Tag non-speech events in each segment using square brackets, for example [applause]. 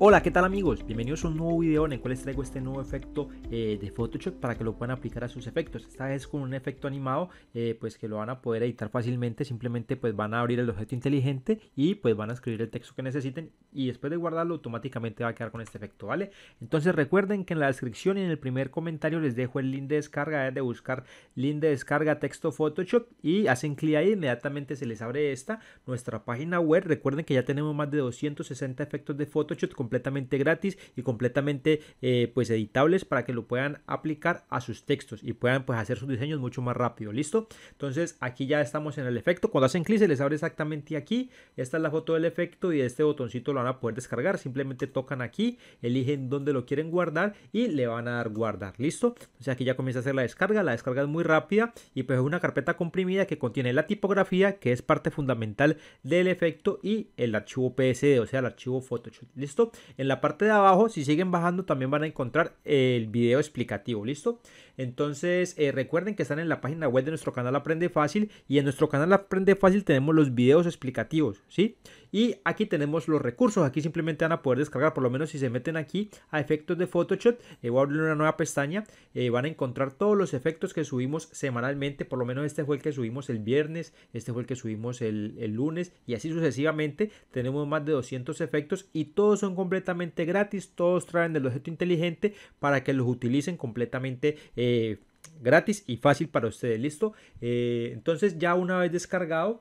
Hola, ¿qué tal amigos? Bienvenidos a un nuevo video en el cual les traigo este nuevo efecto eh, de Photoshop para que lo puedan aplicar a sus efectos. Esta vez con un efecto animado, eh, pues que lo van a poder editar fácilmente. Simplemente pues van a abrir el objeto inteligente y pues van a escribir el texto que necesiten y después de guardarlo automáticamente va a quedar con este efecto, ¿vale? Entonces recuerden que en la descripción y en el primer comentario les dejo el link de descarga, eh, de buscar link de descarga texto Photoshop y hacen clic ahí, inmediatamente se les abre esta, nuestra página web. Recuerden que ya tenemos más de 260 efectos de Photoshop con completamente gratis y completamente eh, pues editables para que lo puedan aplicar a sus textos y puedan pues hacer sus diseños mucho más rápido, ¿listo? Entonces aquí ya estamos en el efecto, cuando hacen clic se les abre exactamente aquí, esta es la foto del efecto y este botoncito lo van a poder descargar, simplemente tocan aquí, eligen dónde lo quieren guardar y le van a dar guardar, ¿listo? sea, aquí ya comienza a hacer la descarga, la descarga es muy rápida y pues es una carpeta comprimida que contiene la tipografía que es parte fundamental del efecto y el archivo PSD, o sea, el archivo Photoshop. ¿Listo? En la parte de abajo, si siguen bajando, también van a encontrar el video explicativo, ¿listo? Entonces, eh, recuerden que están en la página web de nuestro canal Aprende Fácil y en nuestro canal Aprende Fácil tenemos los videos explicativos, ¿sí? y aquí tenemos los recursos, aquí simplemente van a poder descargar, por lo menos si se meten aquí a efectos de Photoshop, eh, voy a abrir una nueva pestaña, eh, van a encontrar todos los efectos que subimos semanalmente, por lo menos este fue el que subimos el viernes, este fue el que subimos el, lunes y así sucesivamente, tenemos más de 200 efectos y todos son completamente gratis, todos traen el objeto inteligente para que los utilicen completamente eh, gratis y fácil para ustedes, ¿listo? entonces ya una vez descargado,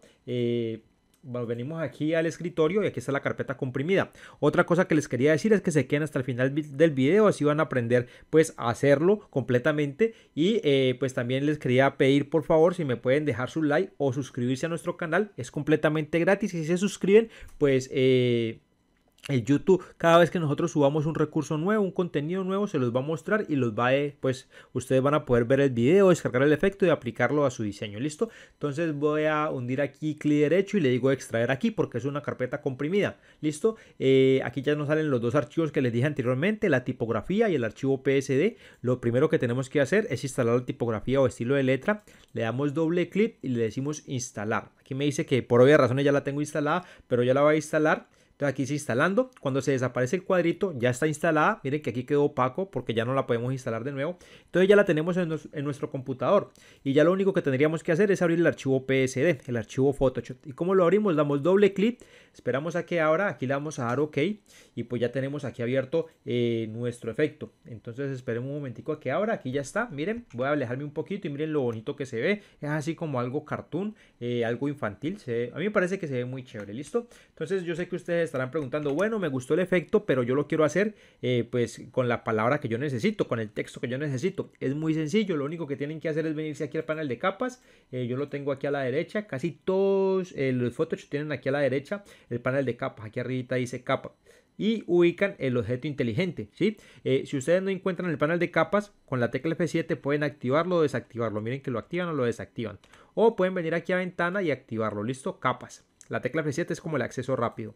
venimos aquí al escritorio y aquí está la carpeta comprimida. Otra cosa que les quería decir es que se queden hasta el final del video, así van a aprender pues a hacerlo completamente y eh, pues también les quería pedir por favor si me pueden dejar su like o suscribirse a nuestro canal, es completamente gratis y si se suscriben pues... Eh, el YouTube cada vez que nosotros subamos un recurso nuevo, un contenido nuevo, se los va a mostrar y los va a, pues ustedes van a poder ver el video, descargar el efecto y aplicarlo a su diseño, ¿listo? Entonces voy a hundir aquí clic derecho y le digo extraer aquí porque es una carpeta comprimida, ¿listo? Eh, aquí ya nos salen los dos archivos que les dije anteriormente, la tipografía y el archivo PSD. Lo primero que tenemos que hacer es instalar la tipografía o estilo de letra, le damos doble clic y le decimos instalar. Aquí me dice que por obvias razones ya la tengo instalada, pero ya la va a instalar entonces aquí se instalando. Cuando se desaparece el cuadrito, ya está instalada. Miren que aquí quedó opaco porque ya no la podemos instalar de nuevo. Entonces ya la tenemos en, nuestro computador. Y ya lo único que tendríamos que hacer es abrir el archivo PSD, el archivo Photoshop. ¿Y como lo abrimos? Damos doble clic. Esperamos a que ahora Aquí le vamos a dar OK. Y pues ya tenemos aquí abierto eh, nuestro efecto. Entonces esperemos un momentico a que ahora Aquí ya está. Miren, voy a alejarme un poquito y miren lo bonito que se ve. Es así como algo cartoon, eh, algo infantil. a mí me parece que se ve muy chévere. ¿Listo? Entonces yo sé que ustedes estarán preguntando, bueno, me gustó el efecto, pero yo lo quiero hacer eh, pues con la palabra que yo necesito, con el texto que yo necesito. Es muy sencillo, lo único que tienen que hacer es venirse aquí al panel de capas. Eh, yo lo tengo aquí a la derecha, casi todos eh, los Photoshop tienen aquí a la derecha el panel de capas. Aquí arriba dice capa y ubican el objeto inteligente. ¿sí? si ustedes no encuentran el panel de capas, con la tecla F7 pueden activarlo o desactivarlo. Miren que lo activan o lo desactivan. O pueden venir aquí a ventana y activarlo. Listo, capas. La tecla F7 es como el acceso rápido.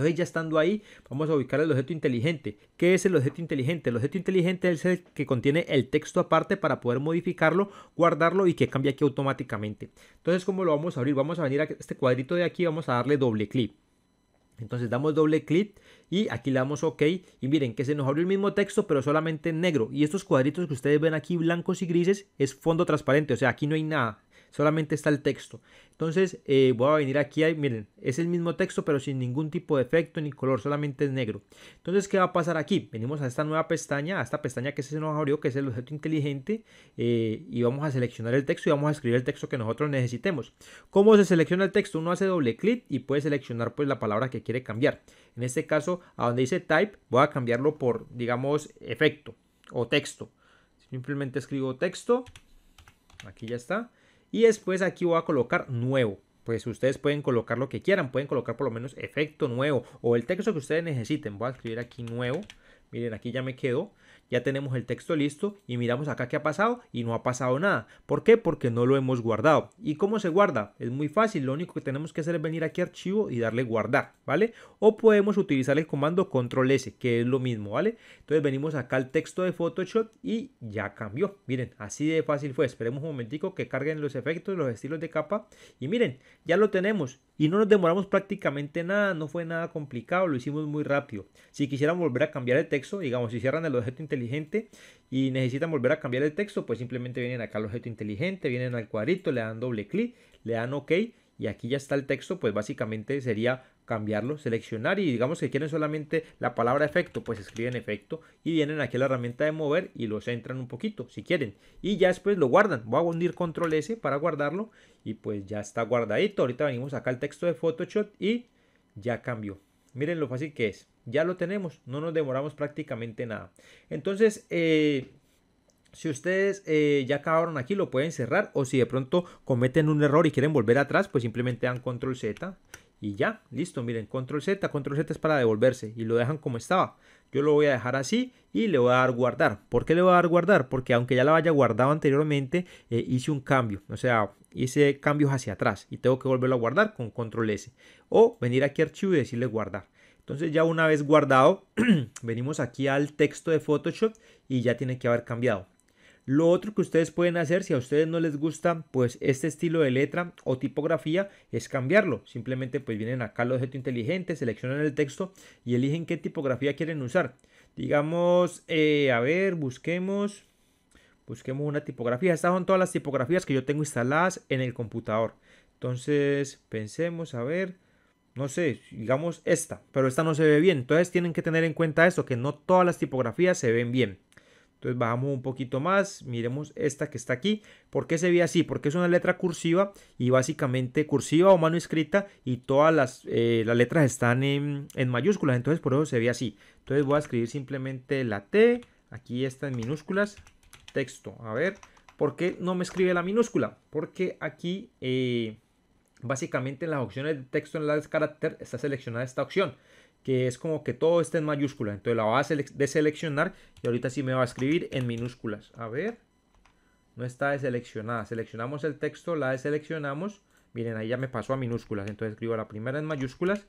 Entonces ya estando ahí, vamos a ubicar el objeto inteligente. ¿Qué es el objeto inteligente? El objeto inteligente es el que contiene el texto aparte para poder modificarlo, guardarlo y que cambie aquí automáticamente. Entonces, ¿cómo lo vamos a abrir? Vamos a venir a este cuadrito de aquí, vamos a darle doble clic. Entonces damos doble clic y aquí le damos OK y miren que se nos abrió el mismo texto pero solamente en negro y estos cuadritos que ustedes ven aquí blancos y grises es fondo transparente, o sea aquí no hay nada, solamente está el texto. Entonces eh, voy a venir aquí, miren, es el mismo texto pero sin ningún tipo de efecto ni color, solamente es negro. Entonces, ¿qué va a pasar aquí? Venimos a esta nueva pestaña, a esta pestaña que se nos abrió, que es el objeto inteligente, eh, y vamos a seleccionar el texto y vamos a escribir el texto que nosotros necesitemos. ¿Cómo se selecciona el texto? Uno hace doble clic y puede seleccionar pues la palabra que quiere cambiar. En este caso, a donde dice type, voy a cambiarlo por, digamos, efecto o texto. Simplemente escribo texto, aquí ya está. Y después aquí voy a colocar nuevo. Pues ustedes pueden colocar lo que quieran, pueden colocar por lo menos efecto nuevo o el texto que ustedes necesiten. Voy a escribir aquí nuevo. Miren, aquí ya me quedo ya tenemos el texto listo y miramos acá qué ha pasado y no ha pasado nada. ¿Por qué? Porque no lo hemos guardado. ¿Y cómo se guarda? Es muy fácil, lo único que tenemos que hacer es venir aquí a archivo y darle guardar, ¿vale? O podemos utilizar el comando control S, que es lo mismo, ¿vale? Entonces venimos acá al texto de Photoshop y ya cambió. Miren, así de fácil fue. Esperemos un momentico que carguen los efectos, los estilos de capa y miren, ya lo tenemos y no nos demoramos prácticamente nada, no fue nada complicado, lo hicimos muy rápido. Si quisieran volver a cambiar el texto, digamos, si cierran el objeto inteligente, y necesitan volver a cambiar el texto, pues simplemente vienen acá al objeto inteligente, vienen al cuadrito, le dan doble clic, le dan OK y aquí ya está el texto, pues básicamente sería cambiarlo, seleccionar y digamos que quieren solamente la palabra efecto, pues escriben efecto y vienen aquí a la herramienta de mover y lo centran un poquito si quieren y ya después lo guardan, voy a hundir control S para guardarlo y pues ya está guardadito, ahorita venimos acá al texto de Photoshop y ya cambió, miren lo fácil que es ya lo tenemos, no nos demoramos prácticamente nada. Entonces, eh, si ustedes eh, ya acabaron aquí, lo pueden cerrar o si de pronto cometen un error y quieren volver atrás, pues simplemente dan control Z y ya, listo, miren, control Z, control Z es para devolverse y lo dejan como estaba. Yo lo voy a dejar así y le voy a dar guardar. ¿Por qué le voy a dar guardar? Porque aunque ya la haya guardado anteriormente, eh, hice un cambio. O sea, hice cambios hacia atrás y tengo que volverlo a guardar con control S. O venir aquí a archivo y decirle guardar. Entonces ya una vez guardado, [clears throat] venimos aquí al texto de Photoshop y ya tiene que haber cambiado. Lo otro que ustedes pueden hacer, si a ustedes no les gusta, pues este estilo de letra o tipografía, es cambiarlo. Simplemente pues vienen acá al objeto inteligente, seleccionan el texto y eligen qué tipografía quieren usar. Digamos, eh, a ver, busquemos, busquemos una tipografía. Estas son todas las tipografías que yo tengo instaladas en el computador. Entonces, pensemos, a ver, no sé, digamos esta, pero esta no se ve bien. Entonces tienen que tener en cuenta esto, que no todas las tipografías se ven bien. Entonces bajamos un poquito más, miremos esta que está aquí. ¿Por qué se ve así? Porque es una letra cursiva y básicamente cursiva o manuscrita y todas las, eh, letras están en, mayúsculas, entonces por eso se ve así. Entonces voy a escribir simplemente la T, aquí está en minúsculas, texto. A ver, ¿por qué no me escribe la minúscula? Porque aquí eh, básicamente en las opciones de texto en las carácter está seleccionada esta opción que es como que todo está en mayúsculas. Entonces la va a deseleccionar y ahorita sí me va a escribir en minúsculas. A ver, no está deseleccionada. Seleccionamos el texto, la deseleccionamos. Miren, ahí ya me pasó a minúsculas. Entonces escribo la primera en mayúsculas,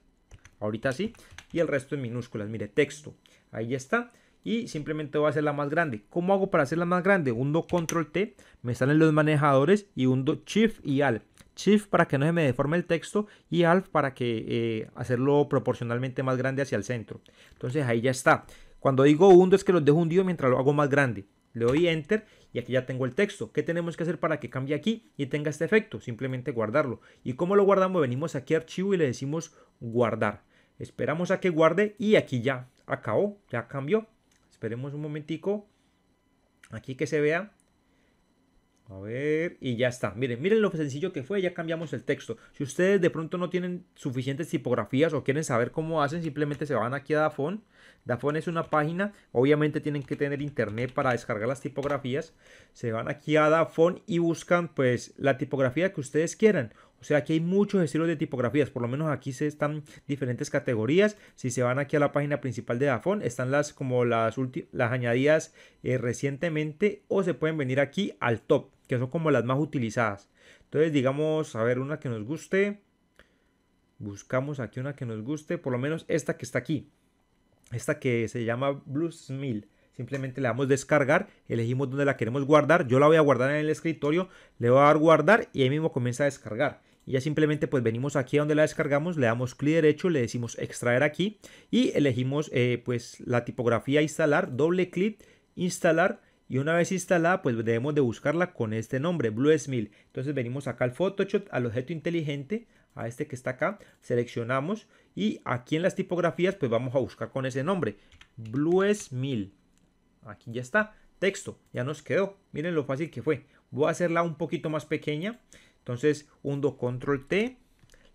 ahorita sí, y el resto en minúsculas. Mire, texto, ahí está. Y simplemente voy a hacerla más grande. ¿Cómo hago para hacerla más grande? Hundo control T, me salen los manejadores y hundo shift y al Shift para que no se me deforme el texto y Alt para que eh, hacerlo proporcionalmente más grande hacia el centro. Entonces ahí ya está. Cuando digo hundo es que lo dejo hundido mientras lo hago más grande. Le doy Enter y aquí ya tengo el texto. ¿Qué tenemos que hacer para que cambie aquí y tenga este efecto? Simplemente guardarlo. ¿Y cómo lo guardamos? Venimos aquí a archivo y le decimos guardar. Esperamos a que guarde y aquí ya acabó, ya cambió. Esperemos un momentico aquí que se vea. A ver, y ya está. Miren, miren lo sencillo que fue, ya cambiamos el texto. Si ustedes de pronto no tienen suficientes tipografías o quieren saber cómo hacen, simplemente se van aquí a Dafont. Dafont es una página, obviamente tienen que tener internet para descargar las tipografías. Se van aquí a Dafont y buscan pues la tipografía que ustedes quieran. O sea, aquí hay muchos estilos de tipografías, por lo menos aquí se están diferentes categorías. Si se van aquí a la página principal de Dafont, están las como las, añadidas eh, recientemente o se pueden venir aquí al top, que son como las más utilizadas. Entonces, digamos, a ver, una que nos guste. Buscamos aquí una que nos guste, por lo menos esta que está aquí. Esta que se llama Mill. simplemente le damos descargar, elegimos dónde la queremos guardar, yo la voy a guardar en el escritorio, le voy a dar guardar y ahí mismo comienza a descargar y ya simplemente pues venimos aquí a donde la descargamos, le damos clic derecho, le decimos extraer aquí y elegimos eh, pues la tipografía instalar, doble clic, instalar y una vez instalada pues debemos de buscarla con este nombre, Blue Entonces venimos acá al Photoshop, al objeto inteligente, a este que está acá, seleccionamos y aquí en las tipografías pues vamos a buscar con ese nombre, Blue Aquí ya está, texto, ya nos quedó. Miren lo fácil que fue. Voy a hacerla un poquito más pequeña. Entonces hundo control T,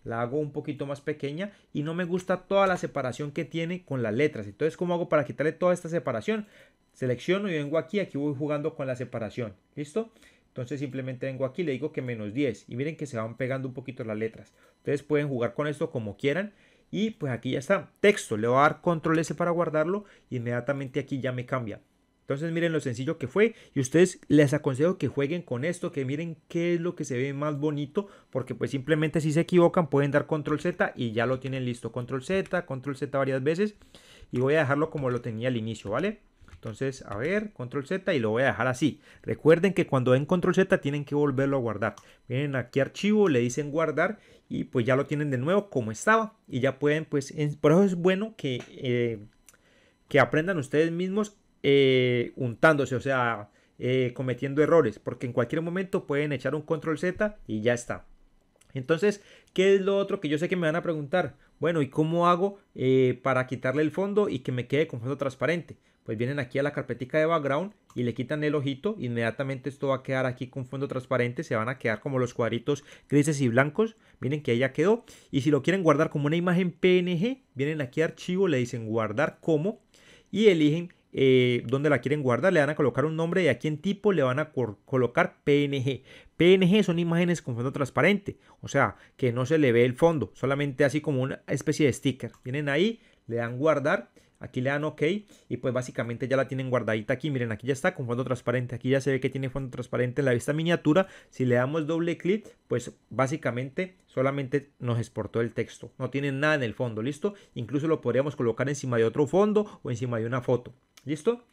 la hago un poquito más pequeña y no me gusta toda la separación que tiene con las letras. Entonces, ¿cómo hago para quitarle toda esta separación? Selecciono y vengo aquí, aquí voy jugando con la separación. ¿Listo? Entonces simplemente vengo aquí, le digo que menos 10 y miren que se van pegando un poquito las letras. Ustedes pueden jugar con esto como quieran y pues aquí ya está. Texto, le voy a dar control S para guardarlo. y Inmediatamente aquí ya me cambia. Entonces miren lo sencillo que fue y ustedes les aconsejo que jueguen con esto, que miren qué es lo que se ve más bonito, porque pues simplemente si se equivocan pueden dar control Z y ya lo tienen listo, control Z, control Z varias veces y voy a dejarlo como lo tenía al inicio, ¿vale? Entonces, a ver, control Z y lo voy a dejar así. Recuerden que cuando den control Z tienen que volverlo a guardar. Vienen aquí archivo, le dicen guardar y pues ya lo tienen de nuevo como estaba. Y ya pueden, pues, por eso es bueno que, eh, que aprendan ustedes mismos eh, untándose, o sea, eh, cometiendo errores, porque en cualquier momento pueden echar un control Z y ya está. Entonces, ¿qué es lo otro que yo sé que me van a preguntar? Bueno, ¿y cómo hago eh, para quitarle el fondo y que me quede con fondo transparente? Pues vienen aquí a la carpetica de background y le quitan el ojito. Inmediatamente esto va a quedar aquí con fondo transparente. Se van a quedar como los cuadritos grises y blancos. Miren que ahí ya quedó. Y si lo quieren guardar como una imagen PNG, vienen aquí a archivo, le dicen guardar como y eligen eh, donde la quieren guardar, le van a colocar un nombre y aquí en tipo le van a colocar PNG. PNG son imágenes con fondo transparente, o sea, que no se le ve el fondo, solamente así como una especie de sticker. Vienen ahí, le dan guardar Aquí le dan OK y pues básicamente ya la tienen guardadita aquí. Miren, aquí ya está con fondo transparente. Aquí ya se ve que tiene fondo transparente en la vista miniatura. Si le damos doble clic, pues básicamente solamente nos exportó el texto. No tiene nada en el fondo, ¿listo? Incluso lo podríamos colocar encima de otro fondo o encima de una foto. ¿Listo?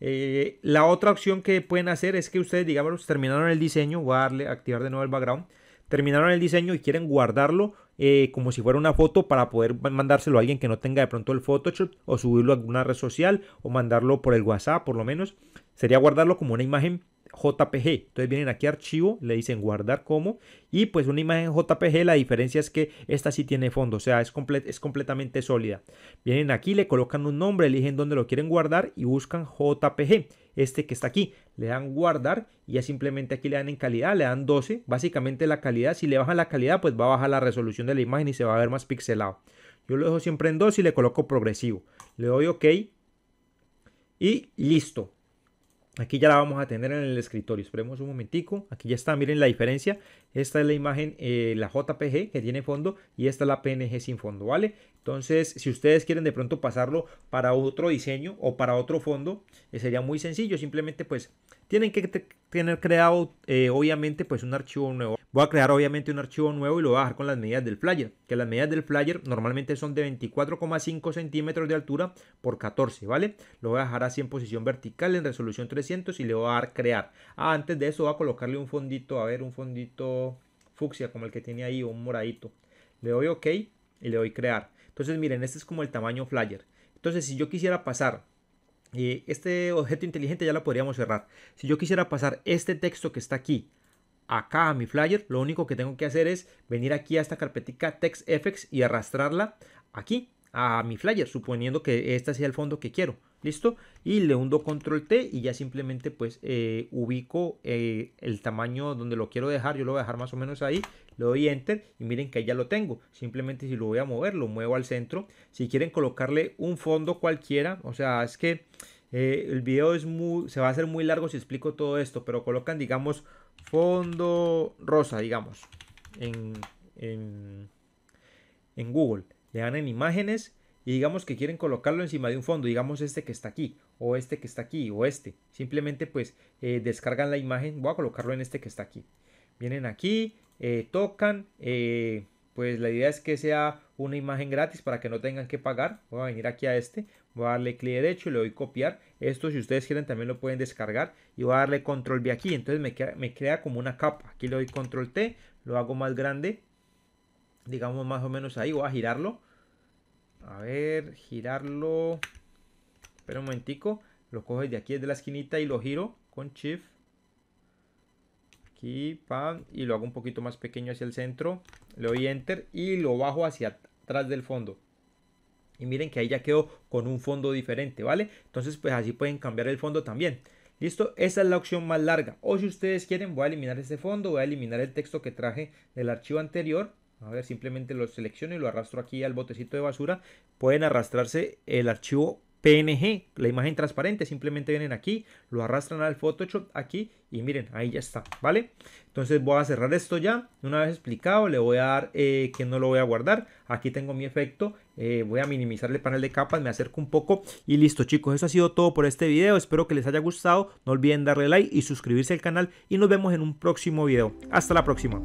Eh, la otra opción que pueden hacer es que ustedes, digamos, terminaron el diseño. Voy a darle, activar de nuevo el background. Terminaron el diseño y quieren guardarlo eh, como si fuera una foto para poder mandárselo a alguien que no tenga de pronto el Photoshop o subirlo a alguna red social o mandarlo por el WhatsApp por lo menos. Sería guardarlo como una imagen JPG. Entonces vienen aquí a archivo, le dicen guardar como y pues una imagen JPG, la diferencia es que esta sí tiene fondo, o sea, es, es completamente sólida. Vienen aquí, le colocan un nombre, eligen dónde lo quieren guardar y buscan JPG este que está aquí. Le dan guardar y ya simplemente aquí le dan en calidad, le dan 12. Básicamente la calidad, si le bajan la calidad, pues va a bajar la resolución de la imagen y se va a ver más pixelado. Yo lo dejo siempre en 2 y le coloco progresivo. Le doy OK. Y listo. Aquí ya la vamos a tener en el escritorio. Esperemos un momentico. Aquí ya está. Miren la diferencia. Esta es la imagen, eh, la JPG que tiene fondo y esta es la PNG sin fondo, ¿vale? Entonces, si ustedes quieren de pronto pasarlo para otro diseño o para otro fondo, eh, sería muy sencillo. Simplemente pues tienen que tener creado eh, obviamente pues un archivo nuevo. Voy a crear obviamente un archivo nuevo y lo voy a dejar con las medidas del flyer, que las medidas del flyer normalmente son de 24,5 centímetros de altura por 14, ¿vale? Lo voy a dejar así en posición vertical en resolución 300 y le voy a dar crear. Ah, antes de eso voy a colocarle un fondito, a ver, un fondito fucsia como el que tiene ahí un moradito. Le doy ok y le doy crear. Entonces miren, este es como el tamaño flyer. Entonces si yo quisiera pasar eh, este objeto inteligente ya lo podríamos cerrar. Si yo quisiera pasar este texto que está aquí acá a mi flyer, lo único que tengo que hacer es venir aquí a esta carpetica TextFX y arrastrarla aquí a mi flyer, suponiendo que este sea el fondo que quiero. ¿Listo? Y le hundo control T y ya simplemente pues eh, ubico eh, el tamaño donde lo quiero dejar. Yo lo voy a dejar más o menos ahí. Le doy enter y miren que ahí ya lo tengo. Simplemente si lo voy a mover, lo muevo al centro. Si quieren colocarle un fondo cualquiera, o sea, es que eh, el video es muy, se va a hacer muy largo si explico todo esto. Pero colocan, digamos, fondo rosa, digamos, en, en, en Google. Le dan en imágenes y digamos que quieren colocarlo encima de un fondo, digamos este que está aquí, o este que está aquí, o este. Simplemente pues eh, descargan la imagen, voy a colocarlo en este que está aquí. Vienen aquí, eh, tocan, eh, pues la idea es que sea una imagen gratis para que no tengan que pagar. Voy a venir aquí a este, voy a darle clic derecho y le doy copiar. Esto si ustedes quieren también lo pueden descargar y voy a darle control B aquí. Entonces me crea, me crea como una capa. Aquí le doy control T, lo hago más grande, digamos más o menos ahí, voy a girarlo a ver, girarlo. Espera un momentico. Lo cojo de aquí, de la esquinita y lo giro con Shift. Aquí, pam. Y lo hago un poquito más pequeño hacia el centro. Le doy Enter y lo bajo hacia atrás del fondo. Y miren que ahí ya quedó con un fondo diferente, ¿vale? Entonces, pues así pueden cambiar el fondo también. Listo, esa es la opción más larga. O si ustedes quieren, voy a eliminar este fondo, voy a eliminar el texto que traje del archivo anterior simplemente lo selecciono y lo arrastro aquí al botecito de basura. Pueden arrastrarse el archivo PNG, la imagen transparente, simplemente vienen aquí, lo arrastran al Photoshop aquí y miren, ahí ya está, ¿vale? Entonces voy a cerrar esto ya, una vez explicado, le voy a dar eh, que no lo voy a guardar, aquí tengo mi efecto, eh, voy a minimizar el panel de capas, me acerco un poco y listo chicos, eso ha sido todo por este video, espero que les haya gustado, no olviden darle like y suscribirse al canal y nos vemos en un próximo video, hasta la próxima.